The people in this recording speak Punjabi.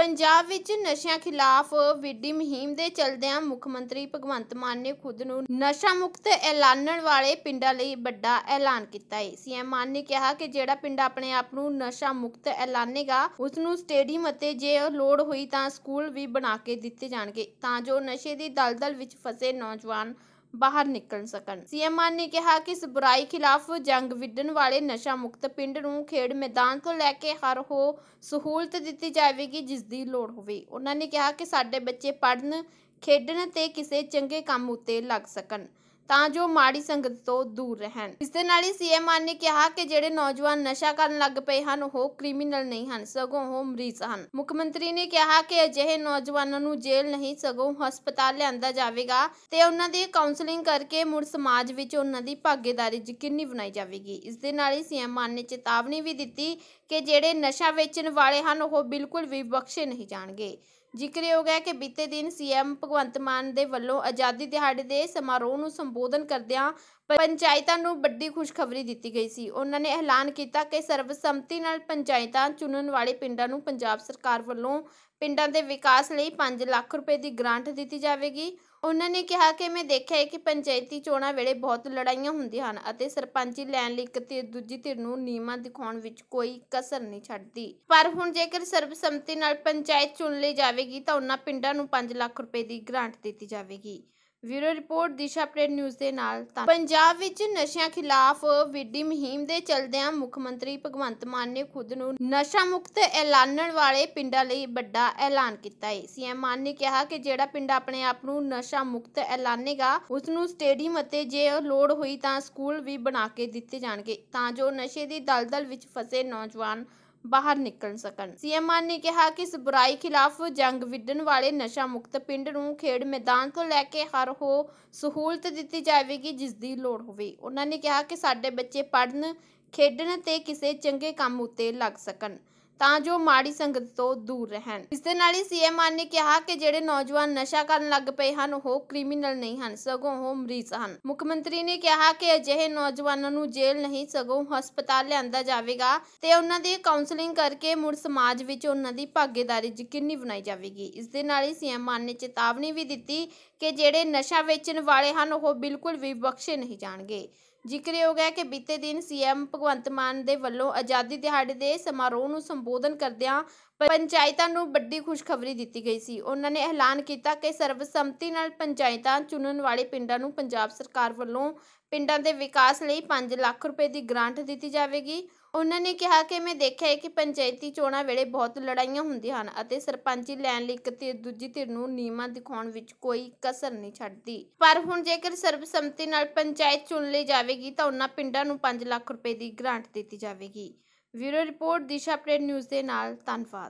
ਪੰਜਾਬ ਵਿੱਚ ਨਸ਼ਿਆਂ ਖਿਲਾਫ ਵਿੱਢੀ ਮੁਹਿੰਮ ਦੇ ਚਲਦਿਆਂ ਮੁੱਖ ਮੰਤਰੀ ਭਗਵੰਤ ਮਾਨ ਨੇ ਖੁਦ ਨੂੰ ਨਸ਼ਾ ਮੁਕਤ ਐਲਾਨਣ ਵਾਲੇ ਪਿੰਡਾਂ ਲਈ ਵੱਡਾ ਐਲਾਨ ਕੀਤਾ ਹੈ ਸੀਐਮ ਮਾਨ ਨੇ ਕਿਹਾ ਕਿ ਜਿਹੜਾ ਪਿੰਡ ਆਪਣੇ ਆਪ ਨੂੰ ਨਸ਼ਾ ਮੁਕਤ ਐਲਾਨੇਗਾ ਉਸ ਨੂੰ ਸਟੇਡੀਅਮ ਅਤੇ ਜੇ ਲੋੜ ਹੋਈ ਤਾਂ ਸਕੂਲ ਵੀ ਬਣਾ ਕੇ ਦਿੱਤੇ ਜਾਣਗੇ ਤਾਂ ਜੋ ਨਸ਼ੇ ਦੀ ਦਲਦਲ ਵਿੱਚ ਫਸੇ ਨੌਜਵਾਨ ਬਾਹਰ ਨਿਕਲ ਸਕਣ ਸੀਐਮ ਮਾਨ ਨੇ ਕਿਹਾ ਕਿ ਇਸ ਬੁਰਾਈ ਖਿਲਾਫ ਜੰਗ ਵਿੱਢਣ ਵਾਲੇ ਨਸ਼ਾ ਮੁਕਤ ਪਿੰਡ ਨੂੰ ਖੇਡ ਮੈਦਾਨ ਤੋਂ ਲੈ ਕੇ ਹਰ ਹੋ ਸਹੂਲਤ ਦਿੱਤੀ ਜਾਵੇਗੀ ਜਿਸ ਦੀ ਲੋੜ ਹੋਵੇ ਉਹਨਾਂ ਨੇ ਕਿਹਾ ਕਿ ਸਾਡੇ ਬੱਚੇ ਪੜਨ ਖੇਡਣ ਤੇ ਕਿਸੇ ਚੰਗੇ ਕੰਮ ਉੱਤੇ ਲੱਗ ਸਕਣ ਤਾਂ ਜੋ ਮਾੜੀ ਸੰਗਤ ਤੋਂ ਦੂਰ ਰਹਿਣ ਇਸ ਦੇ ਨਾਲ ਹੀ ਸੀਐਮ ਆਨ ਨੇ ਕਿਹਾ ਕਿ ਜਿਹੜੇ ਨੌਜਵਾਨ ਨਸ਼ਾ ਕਰਨ ਲੱਗ ਪਏ ਹਨ ਉਹ ਕ੍ਰਿਮੀਨਲ ਨਹੀਂ ਹਨ ਸਗੋਂ ਉਹ ਮਰੀਜ਼ ਹਨ ਮੁੱਖ ਮੰਤਰੀ ਨੇ ਕਿਹਾ ਕਿ ਅਜਿਹੇ ਨੌਜਵਾਨਾਂ ਨੂੰ ਜੇਲ੍ਹ ਨਹੀਂ ਸਗੋਂ ਹਸਪਤਾਲ ਲਿਆਂਦਾ ਜਾਵੇਗਾ ਤੇ ਉਹਨਾਂ ਦੀ ਕਾਉਂਸਲਿੰਗ ਕਰਕੇ ਮੁੜ ਸਮਾਜ ਵਿੱਚ ਉਹਨਾਂ ਦੀ ਭਾਗੀਦਾਰੀ ਯਕੀਨੀ ਬਣਾਈ ਜਾਵੇਗੀ ਇਸ ਦੇ ਨਾਲ ਹੀ ਸੀਐਮ ਆਨ ਨੇ ਚੇਤਾਵਨੀ ਵੀ ਦਿੱਤੀ ਕਿ ਜਿਹੜੇ ਨਸ਼ਾ ਵੇਚਣ ਵਾਲੇ ਹਨ ਉਹ ਬਿਲਕੁਲ ਵੀ ਬਖਸ਼ੇ ਨਹੀਂ ਜਾਣਗੇ ਜ਼ਿਕਰਯੋਗ ਹੈ ਕਿ ਬੀਤੇ ਦਿਨ ਸੀਐਮ ਭਗਵੰਤ ਮਾਨ ਦੇ ਵੱਲੋਂ ਆਜ਼ਾਦੀ ਦਿਹਾੜੇ ਦੇ ਸਮਾਰੋਹ ਨੂੰ ਸੰਬੋਧਨ ਕਰਦਿਆਂ ਪੰਚਾਇਤਾਂ ਨੂੰ ਵੱਡੀ ਖੁਸ਼ਖਬਰੀ ਦਿੱਤੀ ਗਈ ਸੀ ਉਹਨਾਂ ਨੇ ਐਲਾਨ ਕੀਤਾ ਕਿ ਸਰਬਸੰਮਤੀ ਨਾਲ ਪੰਚਾਇਤਾਂ ਚੁਣਨ ਵਾਲੇ ਪਿੰਡਾਂ ਨੂੰ ਪੰਜਾਬ ਸਰਕਾਰ ਵੱਲੋਂ ਪਿੰਡਾਂ ਦੇ ਵਿਕਾਸ ਲਈ 5 ਲੱਖ ਰੁਪਏ ਦੀ ਗ੍ਰਾਂਟ ਦਿੱਤੀ ਜਾਵੇਗੀ ਉਹਨਾਂ ਨੇ ਕਿਹਾ ਕਿ ਮੈਂ ਦੇਖਿਆ ਹੈ ਕਿ ਪੰਚਾਇਤੀ ਚੋਣਾਂ ਵੇਲੇ ਬਹੁਤ ਲੜਾਈਆਂ ਹੁੰਦੀਆਂ ਹਨ ਅਤੇ ਸਰਪੰਚੀ ਲੈਣ ਲਈ ਇੱਕ ਤੇ ਦੂਜੀ ਧਿਰ ਨੂੰ ਨੀਮਾ ਦਿਖਾਉਣ ਵਿੱਚ ਕੋਈ ਕਸਰ ਨਹੀਂ ਛੱਡਦੀ ਪਰ ਹੁਣ ਜੇਕਰ ਸਰਬਸੰਮਤੀ ਨਾਲ ਪੰਚਾਇਤ ਚੁਣ ਲਈ ਜਾਵੇਗੀ ਤਾਂ ਉਹਨਾਂ ਪਿੰਡਾਂ ਨੂੰ 5 ਲੱਖ ਰੁਪਏ ਦੀ ਗ੍ਰਾਂਟ ਦਿੱਤੀ ਜਾਵੇਗੀ ਬਿਊਰੋ ਰਿਪੋਰਟ ਦਿਸ਼ਾ ਪ੍ਰੇਡ ਨਿਊਜ਼ ਦੇ ਨਾਲ ਪੰਜਾਬ ਵਿੱਚ ਨਸ਼ਿਆਂ ਖਿਲਾਫ ਵਿੱਢੀ ਮੁਹਿੰਮ ਦੇ ਚਲਦਿਆਂ ਮੁੱਖ ਮੰਤਰੀ ਭਗਵੰਤ ਮਾਨ ਨੇ ਖੁਦ ਨੂੰ ਨਸ਼ਾ ਮੁਕਤ ਐਲਾਨਣ ਵਾਲੇ ਪਿੰਡਾਂ ਲਈ ਵੱਡਾ ਐਲਾਨ ਕੀਤਾ ਹੈ ਸੀਐਮ ਮਾਨ ਨੇ ਕਿਹਾ ਕਿ ਜਿਹੜਾ ਪਿੰਡ ਆਪਣੇ ਆਪ ਨੂੰ ਨਸ਼ਾ ਮੁਕਤ ਐਲਾਨੇਗਾ ਉਸ ਨੂੰ ਸਟੇਡੀਅਮ ਅਤੇ ਜੇ ਲੋੜ ਹੋਈ ਤਾਂ ਸਕੂਲ ਵੀ ਬਣਾ ਕੇ ਦਿੱਤੇ ਜਾਣਗੇ ਤਾਂ ਜੋ ਨਸ਼ੇ ਦੀ ਦਲਦਲ ਵਿੱਚ ਫਸੇ ਨੌਜਵਾਨ ਬਾਹਰ ਨਿਕਲ ਸਕਣ ਸੀਐਮ ਮਾਨ ਨੇ ਕਿਹਾ ਕਿ ਇਸ ਬੁਰਾਈ ਖਿਲਾਫ ਜੰਗ ਵਿੱਢਣ ਵਾਲੇ ਨਸ਼ਾ ਮੁਕਤ ਪਿੰਡ ਨੂੰ ਖੇਡ ਮੈਦਾਨ ਤੋਂ ਲੈ ਕੇ ਹਰ ਹੋ ਸਹੂਲਤ ਦਿੱਤੀ ਜਾਵੇਗੀ ਜਿਸ ਦੀ ਲੋੜ ਹੋਵੇ ਉਹਨਾਂ ਨੇ ਕਿਹਾ ਕਿ ਸਾਡੇ ਬੱਚੇ ਪੜਨ ਖੇਡਣ ਤੇ ਕਿਸੇ ਚੰਗੇ ਕੰਮ ਉੱਤੇ ਲੱਗ ਸਕਣ ਤਾਂ ਜੋ ਮਾੜੀ ਸੰਗਤ ਤੋਂ ਦੂਰ ਰਹਿਣ ਇਸ ਦੇ ਨਾਲ ਹੀ ਸੀਐਮ ਆਨ ਨੇ ਕਿਹਾ ਕਿ ਜਿਹੜੇ ਨੌਜਵਾਨ ਨਸ਼ਾ ਕਰਨ ਲੱਗ ਪਏ ਹਨ ਉਹ ਕ੍ਰਿਮੀਨਲ ਨਹੀਂ ਹਨ ਸਗੋਂ ਉਹ ਮਰੀਜ਼ ਹਨ ਮੁੱਖ ਮੰਤਰੀ ਨੇ ਕਿਹਾ ਕਿ ਅਜਿਹੇ ਨੌਜਵਾਨਾਂ ਨੂੰ ਜੇਲ੍ਹ ਨਹੀਂ ਸਗੋਂ ਹਸਪਤਾਲ ਲਿਆਂਦਾ ਜਾਵੇਗਾ ਤੇ ਉਹਨਾਂ ਦੀ ਕਾਉਂਸਲਿੰਗ ਕਰਕੇ ਮੁੜ ਸਮਾਜ ਵਿੱਚ ਉਹਨਾਂ ਦੀ ਭਾਗੀਦਾਰੀ ਯਕੀਨੀ ਬਣਾਈ ਜਾਵੇਗੀ ਇਸ ਦੇ ਨਾਲ ਹੀ ਸੀਐਮ ਆਨ ਨੇ ਚੇਤਾਵਨੀ ਵੀ ਦਿੱਤੀ ਕਿ ਜਿਹੜੇ ਨਸ਼ਾ ਵੇਚਣ ਵਾਲੇ ਹਨ ਉਹ ਬਿਲਕੁਲ ਵੀ ਬਖਸ਼ੇ ਨਹੀਂ ਜਾਣਗੇ ਜ਼ਿਕਰਯੋਗ ਹੈ ਕਿ ਬੀਤੇ ਦਿਨ ਸੀਐਮ ਭਗਵੰਤ ਮਾਨ ਦੇ ਵੱਲੋਂ ਆਜ਼ਾਦੀ ਦਿਹਾੜੇ ਦੇ ਸਮਾਰੋਹ ਨੂੰ ਸੰਬੋਧਨ ਕਰਦਿਆਂ ਪੰਚਾਇਤਾਂ ਨੂੰ ਵੱਡੀ ਖੁਸ਼ਖਬਰੀ ਦਿੱਤੀ ਗਈ ਸੀ ਉਹਨਾਂ ਨੇ ਐਲਾਨ ਕੀਤਾ ਕਿ ਸਰਬਸੰਮਤੀ ਨਾਲ ਪੰਚਾਇਤਾਂ ਚੁਣਨ ਵਾਲੇ ਪਿੰਡਾਂ ਨੂੰ ਪੰਜਾਬ ਸਰਕਾਰ ਵੱਲੋਂ ਪਿੰਡਾਂ ਦੇ ਵਿਕਾਸ ਲਈ 5 ਲੱਖ ਰੁਪਏ ਦੀ ਗ੍ਰਾਂਟ ਦਿੱਤੀ ਜਾਵੇਗੀ ਉਹਨਾਂ ਨੇ ਕਿਹਾ ਕਿ ਮੈਂ ਦੇਖਿਆ ਹੈ ਕਿ ਪੰਚਾਇਤੀ ਚੋਣਾਂ ਵੇਲੇ ਬਹੁਤ ਲੜਾਈਆਂ ਹੁੰਦੀਆਂ ਹਨ ਅਤੇ ਸਰਪੰਚੀ ਲੈਣ ਲਈ ਇੱਕ ਤੇ ਦੂਜੀ ਧਿਰ ਨੂੰ ਨੀਮਾ ਦਿਖਾਉਣ ਵਿੱਚ ਕੋਈ ਕਸਰ ਨਹੀਂ ਛੱਡਦੀ ਪਰ ਹੁਣ ਜੇਕਰ ਸਰਬਸੰਮਤੀ ਨਾਲ ਪੰਚਾਇਤ ਚੁਣ ਲਈ ਜਾਵੇਗੀ ਤਾਂ ਉਹਨਾਂ ਪਿੰਡਾਂ ਨੂੰ 5 ਲੱਖ ਰੁਪਏ ਦੀ ਗ੍ਰਾਂਟ ਦਿੱਤੀ ਜਾਵੇਗੀ ਬਿਊਰੋ ਰਿਪੋਰਟ ਦਿਸ਼ਾ ਪ੍ਰੇਡ ਨਿਊਜ਼ ਦੇ ਨਾਲ ਧੰਨਵਾਦ